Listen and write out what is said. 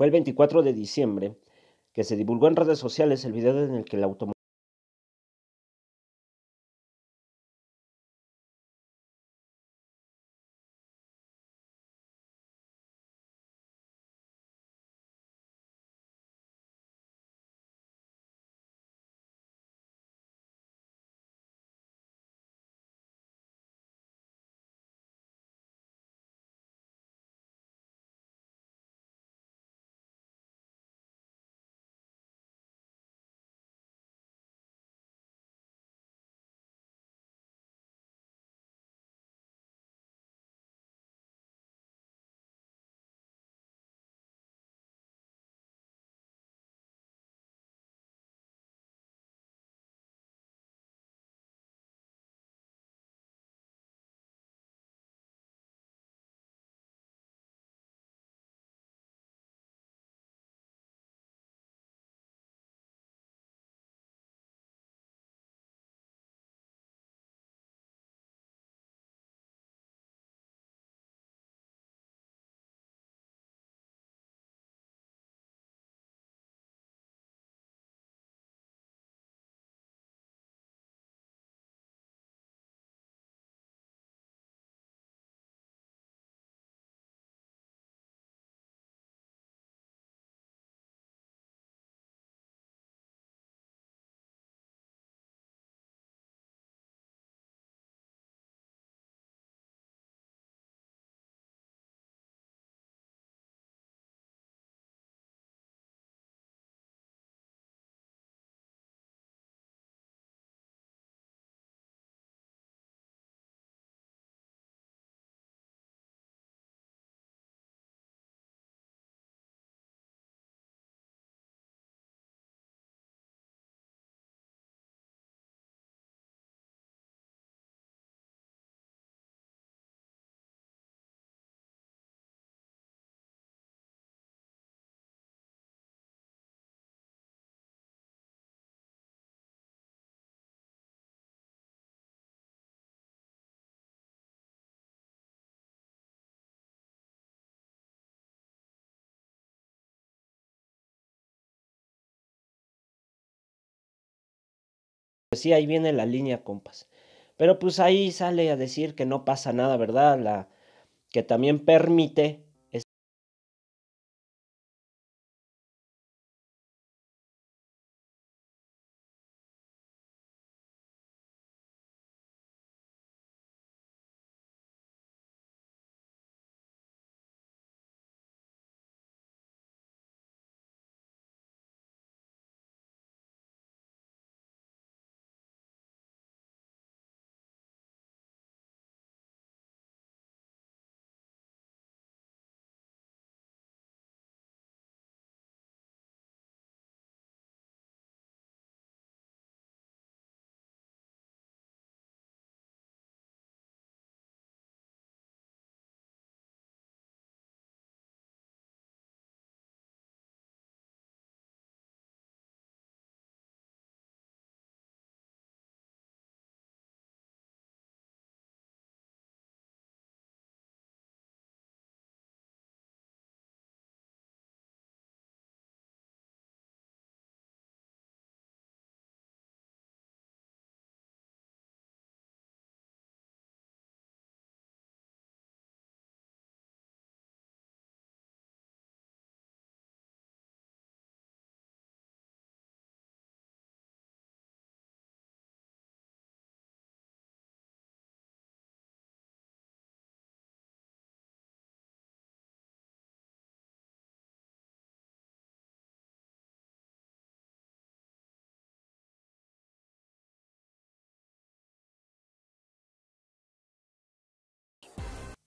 Fue el 24 de diciembre que se divulgó en redes sociales el video en el que el automóvil Pues sí, ahí viene la línea, compas. Pero pues ahí sale a decir que no pasa nada, ¿verdad? La que también permite